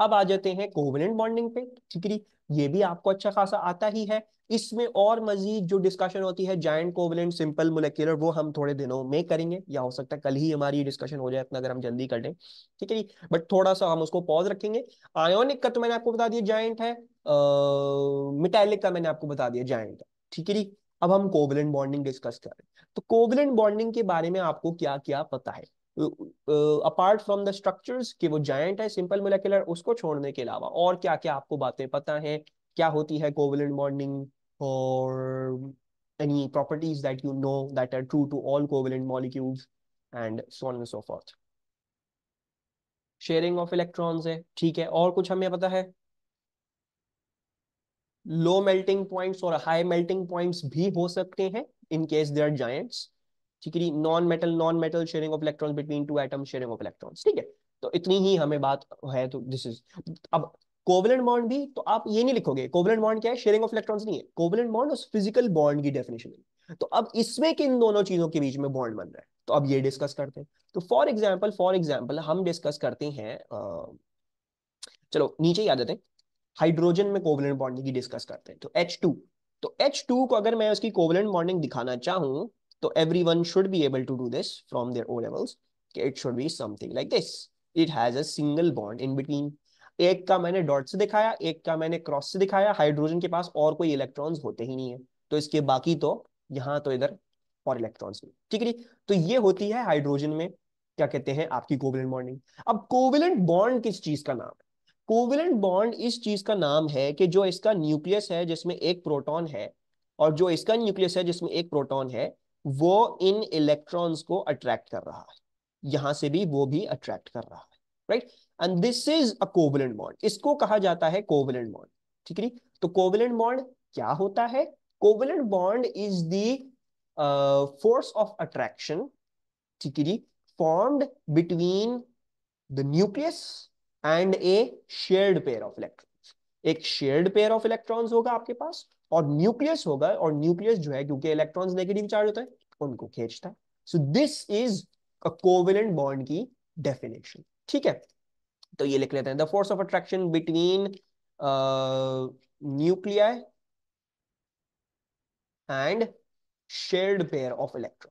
अब आ जाते हैं कोवलेंट बॉन्डिंग पे ठीक है ये भी आपको अच्छा खासा आता ही है इसमें और मजीद जो डिस्कशन होती है जॉइंट कोवलेंट सिंपल मोलिकुलर वो हम थोड़े दिनों में करेंगे या हो सकता है कल ही हमारी डिस्कशन हो जाए अपना अगर हम जल्दी कर लें ठीक है जी बट थोड़ा सा हम उसको पॉज रखेंगे आयोनिक का तो मैंने आपको बता दिया जॉइंट है मिटेलिक का मैंने आपको बता दिया जाइंट है ठीक है जी अब हम कोवलेंट बॉन्डिंग डिस्कस कर रहे हैं तो कोवलेंट बॉन्डिंग के बारे में आपको क्या क्या पता है अपार्ट फ्रॉम द स्ट्रक्चर्स कि वो जायंट है सिंपल मोलिकुलर उसको छोड़ने के अलावा और क्या क्या आपको बातें पता है क्या होती है कोवलेंट बॉन्डिंग और any properties that you know that are true to all covalent molecules and so on and so forth sharing of electrons है ठीक है और कुछ हमें पता है लो मेल्टिंग पॉइंट्स और हाई मेल्टिंग पॉइंट्स भी हो सकते हैं in case they are giants ठीक है non metal non metal sharing of electron between two atom sharing of electron ठीक है तो इतनी ही हमें बात है तो दिस इज अब कोवलेंट बॉन्ड भी तो आप ये नहीं लिखोगे कोवलेंट बॉन्ड क्या है शेयरिंग ऑफ इलेक्ट्रॉन नहीं है कोवलेंट बॉन्ड उस फिजिकल बॉन्ड की डेफिनेशन है तो अब इसमें किन दोनों चीजों के बीच में बॉन्ड बन रहा है तो अब ये डिस्कस करते हैं तो फॉर एग्जाम्पल फॉर एग्जाम्पल हम डिस्कस करते हैं चलो नीचे ही आ जाते हैं हाइड्रोजन में कोवलेंट बॉन्डिंग की डिस्कस करते हैं तो H2 तो H2 को अगर मैं उसकी कोवलेंट बॉन्डिंग दिखाना चाहूं तो every everyone should be able to do this from their O levels. It should be something like this it has a single bond in between एक का मैंने डॉट से दिखाया एक का मैंने क्रॉस से दिखाया हाइड्रोजन के पास और कोई इलेक्ट्रॉन्स होते ही नहीं है तो इसके बाकी तो यहाँ तो इधर और इलेक्ट्रॉन्स में ठीक है तो ये होती है हाइड्रोजन में क्या कहते हैं आपकी कोविलेंट बॉन्डिंग अब कोविलेंट बॉन्ड किस चीज का नाम है कोविलेंट बॉन्ड इस चीज का नाम है कि जो इसका न्यूक्लियस है जिसमें एक प्रोटॉन है और जो इसका न्यूक्लियस है जिसमें एक प्रोटॉन है वो इन इलेक्ट्रॉन्स को अट्रैक्ट कर रहा है यहां से भी वो भी अट्रैक्ट कर रहा है right and this is a covalent bond इसको कहा जाता है कोवलेंट बॉन्ड ठीक है तो कोवलेंट बॉन्ड क्या होता है covalent bond is the force of attraction ठीक है जी formed between the nucleus and a shared pair of electrons एक शेयर्ड पेयर ऑफ इलेक्ट्रॉन्स होगा आपके पास और न्यूक्लियस होगा और न्यूक्लियस जो है क्योंकि इलेक्ट्रॉन्स नेगेटिव चार्ज होता है उनको खींचता है so this is a covalent bond की डेफिनेशन ठीक है तो ये लिख लेते हैं the force of attraction between nuclei and shared pair of electron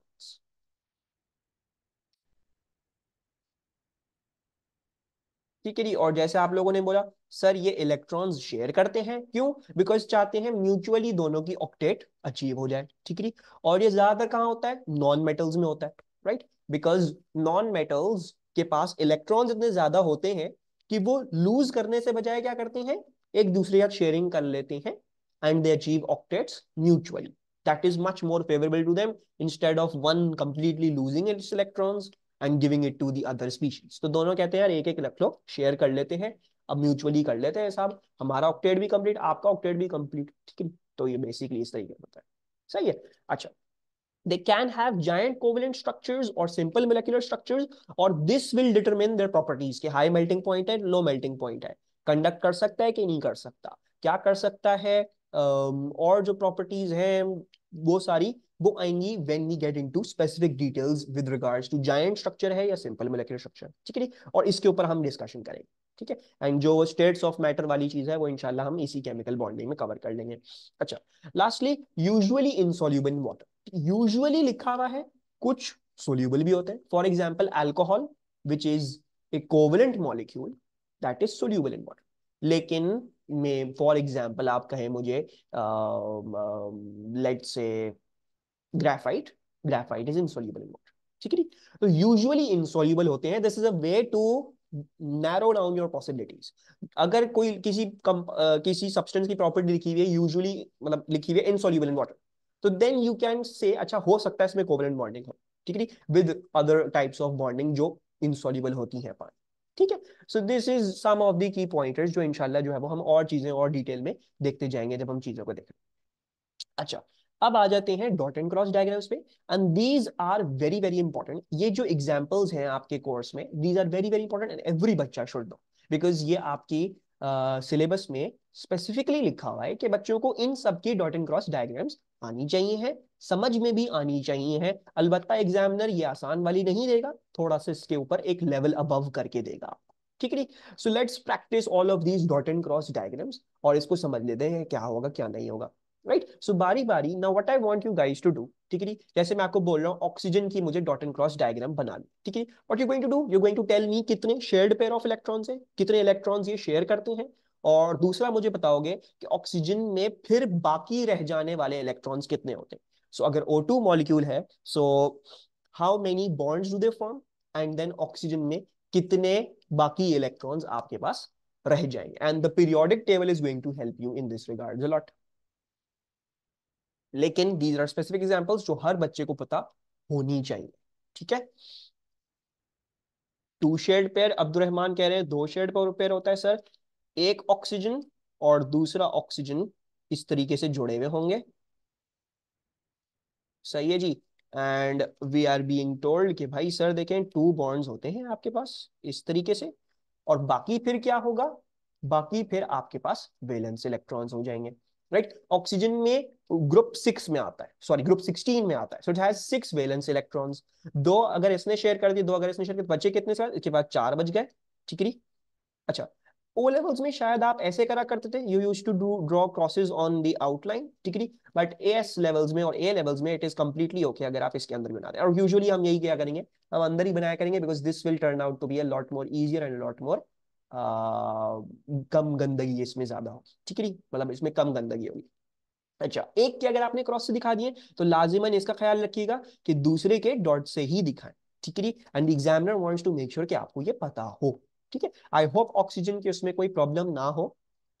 ठीक है जी और जैसे आप लोगों ने बोला सर ये इलेक्ट्रॉन्स शेयर करते हैं क्यों बिकॉज चाहते हैं म्यूचुअली दोनों की ऑक्टेट अचीव हो जाए ठीक है और ये ज्यादातर कहाँ होता है नॉन मेटल्स में होता है राइट बिकॉज नॉन मेटल्स के पास इलेक्ट्रॉन्स इतने ज्यादा होते हैं कि वो लूज करने से बजाय क्या करते हैं एक दूसरे का शेयरिंग कर लेते हैं and they achieve octets mutually that is much more favourable to them instead of one completely losing its electrons and giving it to the other species तो दोनों कहते हैं यार एक एक रख लो शेयर कर लेते हैं अब म्यूचुअली कर लेते हैं साहब हमारा ऑक्टेट भी कंप्लीट आपका ऑक्टेट भी कंप्लीट ठीक है तो ये बेसिकली इस तरीके होता है सही है अच्छा they can have giant covalent structures or simple molecular structures or this will determine their properties ke high melting point hai low melting point hai conduct kar sakta hai ki nahi kar sakta kya kar sakta hai um, aur jo properties hain wo sari wo aayengi when we get into specific details with regards to giant structure hai ya simple molecular structure theek hai aur iske upar hum discussion karenge ठीक है and जो states of matter वाली चीज है वो इनशाला हम इसी केमिकल बॉन्डिंग में कवर कर लेंगे अच्छा lastly usually insoluble in water usually लिखा हुआ है कुछ सोल्यूबल भी होते हैं for example alcohol which is a covalent molecule that is soluble in water लेकिन में फॉर एग्जाम्पल आप कहें मुझे let's say graphite graphite is insoluble in water ठीक है तो यूजुअली इनसोल्यूबल होते हैं this is a way to narrow down your possibilities अगर कोई किसी कम, uh, किसी सब्सटेंस की प्रॉपर्टी लिखी हुई है यूजुअली मतलब लिखी हुई है इनसॉल्यूबल इन वाटर तो देन यू कैन से अच्छा हो सकता है इसमें कोवेलेंट बॉन्डिंग हो ठीक है with other types of bonding जो इनसॉल्यूबल होती है पानी ठीक है so this is some of the key pointers जो इनशाला जो है वो हम और चीजें और डिटेल में देखते जाएंगे जब हम चीजों को देखें अच्छा अब आ जाते हैं डॉट एंड क्रॉस डायग्राम्स पे and these are very very important ये जो एग्जांपल्स हैं आपके कोर्स में these are very very important and every बच्चा शुड नो बिकॉज ये आपकी सिलेबस uh, में स्पेसिफिकली लिखा हुआ है कि बच्चों को इन सब की डॉट एंड क्रॉस डायग्राम्स आनी चाहिए हैं समझ में भी आनी चाहिए हैं अलबत्त एग्जामिनर ये आसान वाली नहीं देगा थोड़ा सा इसके ऊपर एक लेवल अबव करके देगा ठीक है so let's practise all of these dot and cross diagrams और इसको समझ लेते हैं क्या होगा क्या नहीं होगा सो so, बारी बारी now what I want you guys to do ठीक है जैसे मैं आपको बोल रहा हूँ ऑक्सीजन की मुझे डॉट एंड क्रॉस डायग्राम बना ली ठीक है what you going to do you going to tell me कितने शेयर्ड पेयर ऑफ इलेक्ट्रॉन्स है कितने इलेक्ट्रॉन्स ये शेयर करते हैं और दूसरा मुझे बताओगे कि ऑक्सीजन में फिर बाकी रह जाने वाले इलेक्ट्रॉन्स कितने होते हैं सो so, अगर O2 मॉलिक्यूल है so how many bonds do they form and then oxygen में कितने बाकी इलेक्ट्रॉन्स आपके पास रह जाएंगे and the periodic table is going to help you in this regards a lot लेकिन दीज आर स्पेसिफिक एग्जाम्पल्स जो हर बच्चे को पता होनी चाहिए ठीक है टू शेड पेयर अब्दुलरहमान कह रहे हैं दो शेड पेयर होता है सर एक ऑक्सीजन और दूसरा ऑक्सीजन इस तरीके से जुड़े हुए होंगे सही है जी and we are being told कि भाई सर देखें टू बॉन्ड्स होते हैं आपके पास इस तरीके से और बाकी फिर क्या होगा बाकी फिर आपके पास वेलेंस इलेक्ट्रॉन्स हो जाएंगे राइट ऑक्सीजन में ग्रुप सिक्स में आता है सॉरी ग्रुप सिक्सटीन में आता है so it has six valence electrons दो अगर इसने शेयर कर दिए दो अगर इसने शेयर कर बचे कितने साल इसके बाद चार बज गए ठीक है अच्छा ओ लेवल्स में शायद आप ऐसे करा करते थे you use to do draw crosses on the outline ठीक है बट ए एस लेवल्स में और ए लेवल्स में इट इज कम्प्लीटली ओके अगर आप इसके अंदर बना रहे हैं और यूजुअली हम यही क्या करेंगे हम अंदर ही बनाया करेंगे because this will turn out to be a lot more easier and lot more कम गंदगी इसमें ज्यादा होगी ठीक है मतलब इसमें कम गंदगी होगी अच्छा एक के अगर आपने क्रॉस से दिखा दिए तो लाजिमन इसका ख्याल रखिएगा कि दूसरे के डॉट से ही दिखाएं ठीक है and examiner wants to make sure कि आपको ये पता हो ठीक है आई होप ऑक्सीजन की उसमें कोई प्रॉब्लम ना हो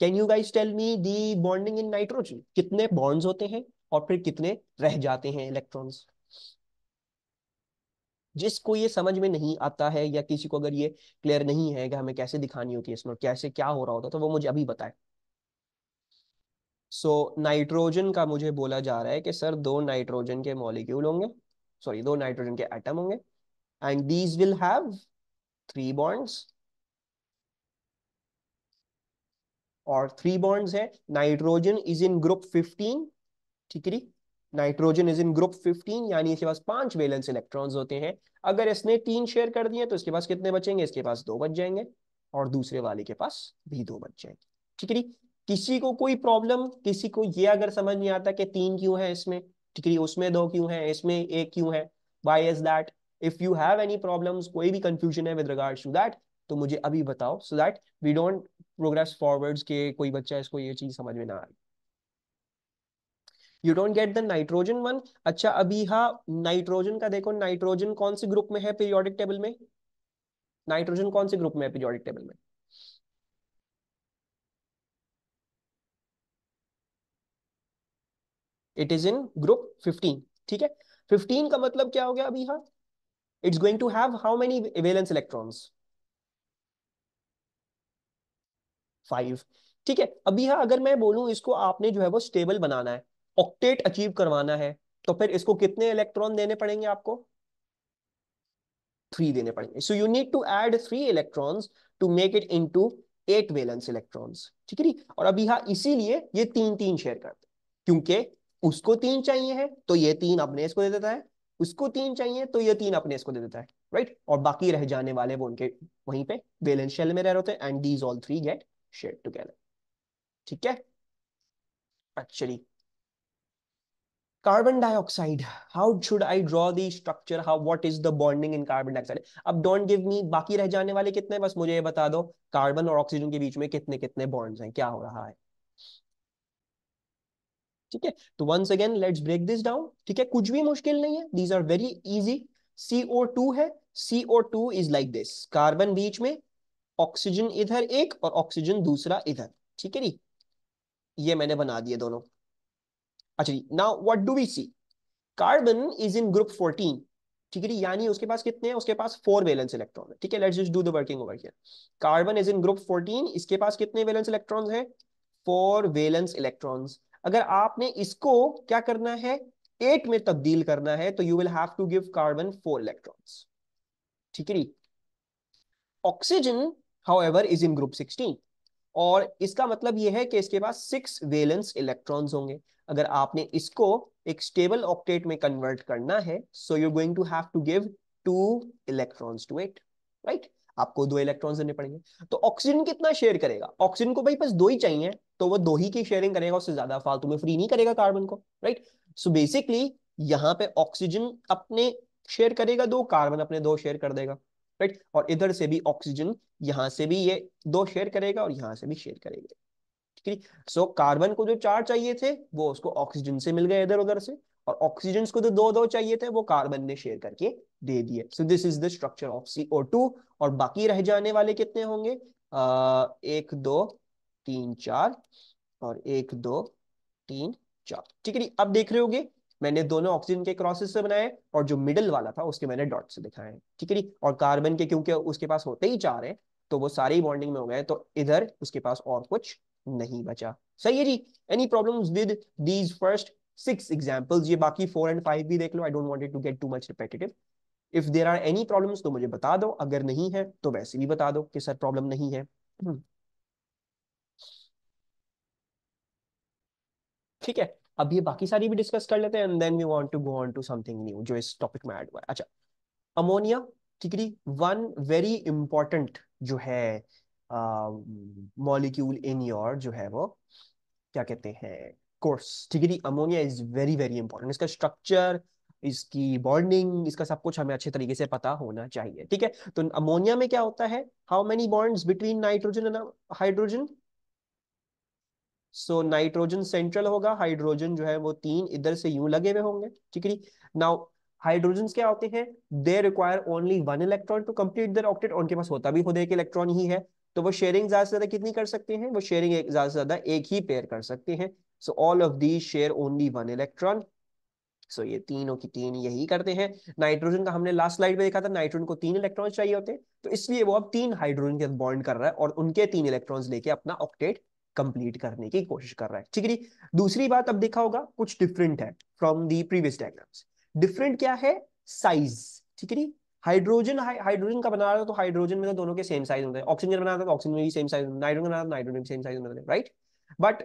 can you guys tell me the bonding in nitrogen कितने बॉन्ड्स होते हैं और फिर कितने रह जाते हैं इलेक्ट्रॉन्स जिसको ये समझ में नहीं आता है या किसी को अगर ये क्लियर नहीं है कि हमें कैसे दिखानी होती है इसमें कैसे क्या हो रहा होता तो वो मुझे अभी बताए सो so, नाइट्रोजन का मुझे बोला जा रहा है कि सर दो नाइट्रोजन के मॉलिक्यूल होंगे सॉरी दो नाइट्रोजन के एटम होंगे and these will have three bonds और थ्री बॉन्ड्स है nitrogen is in group fifteen ठीक है नाइट्रोजन इज इन ग्रुप 15 यानी इसके पास पांच वेलेंस इलेक्ट्रॉन्स होते हैं अगर इसने तीन शेयर कर दिए तो इसके पास कितने बचेंगे इसके पास दो बच जाएंगे और दूसरे वाले के पास भी दो बच जाएंगे ठीक है किसी को कोई प्रॉब्लम किसी को ये अगर समझ नहीं आता कि तीन क्यों है इसमें ठीक है उसमें दो क्यों है इसमें एक क्यों है why is that if you have any problem कोई भी कंफ्यूजन है विद रिगार्ड टू दैट तो मुझे अभी बताओ so that we don't progress forwards के कोई बच्चा इसको ये चीज समझ में ना आए you don't get the nitrogen one अच्छा अभी हाँ नाइट्रोजन का देखो नाइट्रोजन कौन से ग्रुप में है पीरियोडिक टेबल में नाइट्रोजन कौन से ग्रुप में है पीरियोडिक टेबल में it is in group fifteen ठीक है फिफ्टीन का मतलब क्या हो गया अभी हाँ it's going to have how many valence electrons five ठीक है अभी हाँ अगर मैं बोलूं इसको आपने जो है वो स्टेबल बनाना है ऑक्टेट अचीव करवाना है तो फिर इसको कितने इलेक्ट्रॉन देने पड़ेंगे आपको थ्री देने पड़ेंगे so you need to add three electrons to make it into eight valence electrons ठीक है और अभी हाँ इसीलिए ये तीन तीन शेयर करते क्योंकि उसको तीन चाहिए है तो ये तीन अपने इसको दे देता है उसको तीन चाहिए तो ये तीन अपने इसको दे देता है राइट और बाकी रह जाने वाले वो उनके वहीं पे वेलेंस शेल में रह रहे होते हैं and these all three get share together ठीक है चलिए अच्छा carbon dioxide how should I draw the structure how what is the bonding in carbon dioxide अब डोंट गिव मी बाकी रह जाने वाले कितने बस मुझे ये बता दो कार्बन और ऑक्सीजन के बीच में कितने कितने बॉन्ड्स हैं क्या हो रहा है ठीक है तो once again let's break this down ठीक है कुछ भी मुश्किल नहीं है these are very easy CO2 है CO2 is like this carbon बीच में ऑक्सीजन इधर एक और ऑक्सीजन दूसरा इधर ठीक है जी ये मैंने बना दिए दोनों अच्छा जी now what do we see carbon is in group 14 ठीक है यानी उसके पास कितने हैं उसके पास फोर वैलेंस इलेक्ट्रॉन है ठीक है let's just do the working over here carbon is in group 14 इसके पास कितने वैलेंस इलेक्ट्रॉन्स हैं फोर वैलेंस इलेक्ट्रॉन्स अगर आपने इसको क्या करना है एट में तब्दील करना है तो you will have to give carbon four electrons ठीक है oxygen however is in group 16 और इसका मतलब यह है कि इसके पास सिक्स वेलेंस इलेक्ट्रॉन्स होंगे अगर आपने इसको एक स्टेबल ऑक्टेट में कन्वर्ट करना है so you're going to have to give two electrons to it right आपको दो इलेक्ट्रॉन्स देने पड़ेंगे तो ऑक्सीजन कितना शेयर करेगा ऑक्सीजन को भाई बस दो ही चाहिए तो वो दो ही की शेयरिंग करेगा उससे ज्यादा फालतू में फ्री नहीं करेगा कार्बन को राइट सो बेसिकली यहाँ पे ऑक्सीजन अपने शेयर करेगा दो कार्बन अपने दो शेयर कर देगा राइट और इधर से भी ऑक्सीजन यहाँ से भी ये दो शेयर करेगा और यहाँ से भी शेयर करेगा ठीक है सो कार्बन को जो चार चाहिए थे वो उसको ऑक्सीजन से मिल गए इधर उधर से और ऑक्सीजन को जो दो दो चाहिए थे वो कार्बन ने शेयर करके दे दिए so this is the structure of C O two और बाकी रह जाने वाले कितने होंगे uh, एक दो तीन चार और एक दो तीन चार ठीक है अब देख रहे होगे मैंने दोनों ऑक्सीजन के क्रॉसेस से बनाए और जो मिडल वाला था उसके मैंने डॉट से दिखाए ठीक है और कार्बन के क्योंकि उसके पास होते ही चार है तो वो सारे ही बॉन्डिंग में हो गए तो इधर उसके पास और कुछ नहीं बचा सही है जी any problem with these first six examples ये बाकी फोर एंड फाइव भी देख लो I don't want to get too much repetitive if there are any problem तो मुझे बता दो अगर नहीं है तो वैसे भी बता दो कि सर प्रॉब्लम नहीं है हम्म। ठीक है अब ये बाकी सारी भी डिस्कस कर लेते हैं and then to go on to something new जो इस टॉपिक में ऐड हुआ है अच्छा अमोनिया ठीक है वन वेरी इंपॉर्टेंट जो है मॉलिक्यूल इन योर जो है वो क्या कहते हैं कोर्स ठीक है ammonia is very very important इसका स्ट्रक्चर इसकी बॉन्डिंग इसका सब कुछ हमें अच्छे तरीके से पता होना चाहिए ठीक है तो अमोनिया में क्या होता है how many bonds between nitrogen and hydrogen so nitrogen central होगा हाइड्रोजन जो है वो तीन इधर से यूं लगे हुए होंगे ठीक है नाउ हाइड्रोजन क्या होते हैं they require only one electron to complete their octet उनके पास होता भी खुद एक इलेक्ट्रॉन ही है तो वो शेयरिंग ज्यादा से ज्यादा कितनी कर सकते हैं वो शेयरिंग ज्यादा से ज्यादा एक ही पेयर कर सकते हैं so all of the share only one electron so ये तीनों की तीन यही करते हैं नाइट्रोजन का हमने लास्ट स्लाइड में देखा था नाइट्रोजन को तीन इलेक्ट्रॉन चाहिए होते हैं तो इसलिए वो अब तीन हाइड्रोजन के बॉन्ड कर रहा है और उनके तीन इलेक्ट्रॉन लेके अपना ऑक्टेट कंप्लीट करने की कोशिश कर रहा है ठीक है दूसरी बात अब देखा होगा कुछ डिफरेंट है from the previous diagrams different क्या है साइज ठीक है हाइड्रोजन हाइड्रोजन का बना रहा था तो हाइड्रोजन में तो दोनों के सेम साइज होते हैं ऑक्सीजन बना था तो ऑक्सीजन में भी सेम साइज नाइट्रोजन बना था सेम साइज होते हैं राइट बट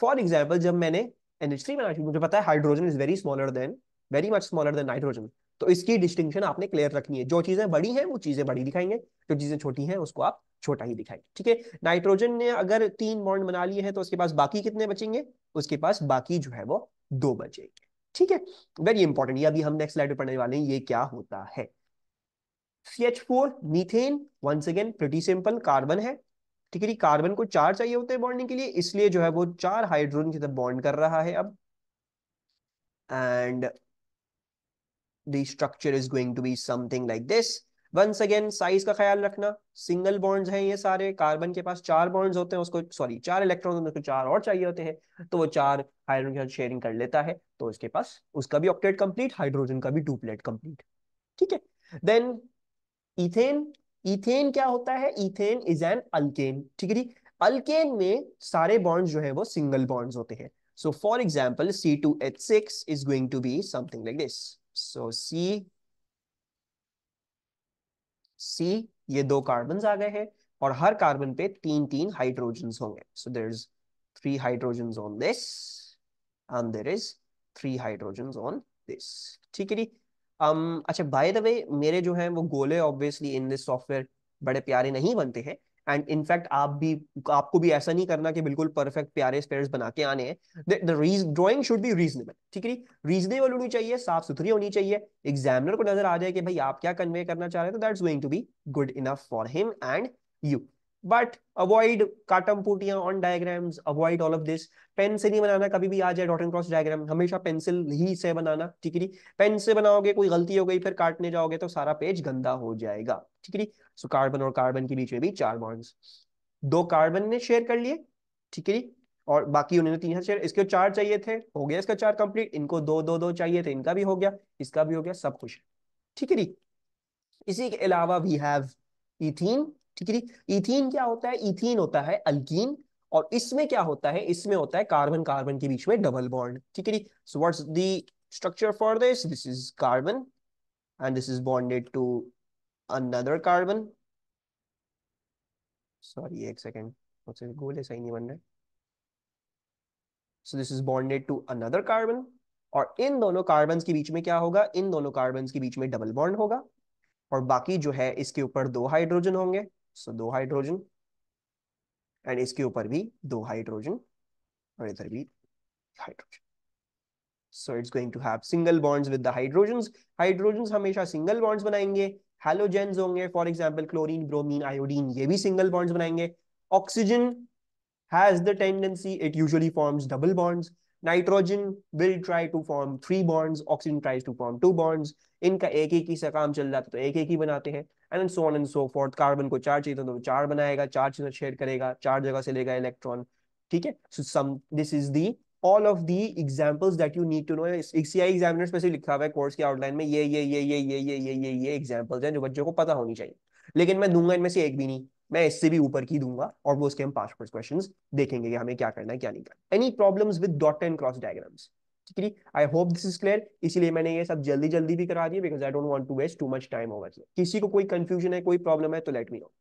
फॉर एग्जाम्पल जब मैंने एनएच थ्री बना मुझे पता है hydrogen is very smaller than very much smaller than nitrogen तो इसकी डिस्टिंक्शन आपने क्लियर रखनी है जो चीजें बड़ी हैं वो चीजें बड़ी दिखाएंगे जो चीजें छोटी हैं उसको आप छोटा ही दिखाएंगे ठीक है नाइट्रोजन ने अगर तीन बॉन्ड बना लिए हैं तो उसके पास बाकी कितने बचेंगे उसके पास बाकी जो है वो दो बचेंगे ठीक है वेरी इंपॉर्टेंट ये अभी हम नेक्स्ट स्लाइड पढ़ने वाले हैं ये क्या होता है C H four methane once again pretty simple carbon है ठीक है कार्बन को चार चाहिए होते हैं बॉन्डिंग के लिए इसलिए जो है वो चार हाइड्रोजन की तरफ बॉन्ड कर रहा है अब and the structure is going to be something like this. Once again size का ख्याल रखना सिंगल बॉन्ड्स हैं ये सारे कार्बन के पास चार बॉन्ड्स होते हैं उसको सॉरी चार इलेक्ट्रॉन होते हैं तो चार और चाहिए होते हैं तो वो चार हाइड्रोजन के साथ शेयरिंग कर लेता है तो उसके पास उसका भी ऑक्टेट कंप्लीट हाइड्रोजन का भी डुप्लेट कंप्लीट ठीक है देन इथेन इथेन क्या होता है इथेन इज एन अल्केन ठीक है अल्केन में सारे बॉन्ड्स जो है वो सिंगल बॉन्ड्स होते हैं so for example C two H six is going to be something like this so C C ये दो कार्बन आ गए हैं और हर कार्बन पे तीन तीन हाइड्रोजन होंगे so there is three hydrogen on this and there is three hydrogen on this ठीक है जी um, अच्छा बाय द वे मेरे जो है वो गोले ऑब्वियसली इन दिस सॉफ्टवेयर बड़े प्यारे नहीं बनते हैं एंड इनफैक्ट आप भी आपको भी ऐसा नहीं करना कि बिल्कुल परफेक्ट प्यारे स्पेयर्स बना के आने हैं ड्रॉइंग शुड बी रीजनेबल ठीक है रीजनेबल होनी चाहिए साफ सुथरी होनी चाहिए एग्जामिनर को नजर आ जाए कि भाई आप क्या कन्वे करना चाह रहे हैं तो that's going to be good enough for him and you but avoid काटम पुटिया on diagram avoid all of this pen से नहीं बनाना कभी भी आ जाए डॉट एंड क्रॉस डायग्राम हमेशा पेंसिल ही से बनाना ठीक है पेन से बनाओगे कोई गलती हो गई फिर काटने जाओगे तो सारा पेज गंदा हो जाएगा ठीक है सो कार्बन और कार्बन के बीच में भी चार बॉन्ड्स दो कार्बन ने शेयर कर लिए ठीक है और बाकी उन्होंने तीन शेयर इसके चार चाहिए थे हो गया इसका चार कंप्लीट इनको दो दो दो चाहिए थे इनका भी हो गया इसका भी हो गया सब कुछ ठीक है इसी के अलावा वी हैव इथीन ठीक है जी इथीन क्या होता है इथीन होता है अल्कीन और इसमें क्या होता है इसमें होता है कार्बन कार्बन के बीच में डबल बॉन्ड ठीक है जी so what's the structure for this this is carbon and this is bonded to another carbon sorry एक second what's it goal ऐसा ही नहीं बन रहा so this is bonded to another carbon और इन दोनों कार्बन के बीच में क्या होगा इन दोनों कार्बन के बीच में डबल बॉन्ड होगा और बाकी जो है इसके ऊपर दो हाइड्रोजन होंगे सो दो हाइड्रोजन एंड इसके ऊपर भी दो हाइड्रोजन और इधर भी hydrogen so it's going to have single bonds with the hydrogens hydrogens हमेशा सिंगल बॉन्ड्स बनाएंगे हेलोजेंस होंगे for example chlorine bromine iodine ये भी सिंगल बॉन्ड्स बनाएंगे oxygen has the tendency it usually forms double bonds nitrogen will try to form three bonds oxygen tries to form two bonds इनका एक एक ही से काम चल जाता था तो एक एक ही बनाते हैं and so on and so fourth carbon को चार चाहिए तो चार बनाएगा चार चीजें शेयर करेगा चार जगह से लेगा इलेक्ट्रॉन ठीक है so some this is the all of the examples that you need to know CI examiners में लिखा हुआ है कोर्स के आउटलाइन में ये ये ये ये ये ये ये ये ये हैं जो बच्चों को पता होनी चाहिए लेकिन मैं दूंगा इनमें से एक भी नहीं मैं इससे भी ऊपर की दूंगा और वो उसके हम पांच पांच क्वेश्चन देखेंगे कि हमें क्या करना है क्या नहीं करना any problem with dot and cross diagrams ठीक है I hope this is clear इसीलिए मैंने ये सब जल्दी जल्दी भी करा दिया because I don't want to waste too much time over किसी को कोई कंफ्यूजन है कोई प्रॉब्लम है तो लेट मी नो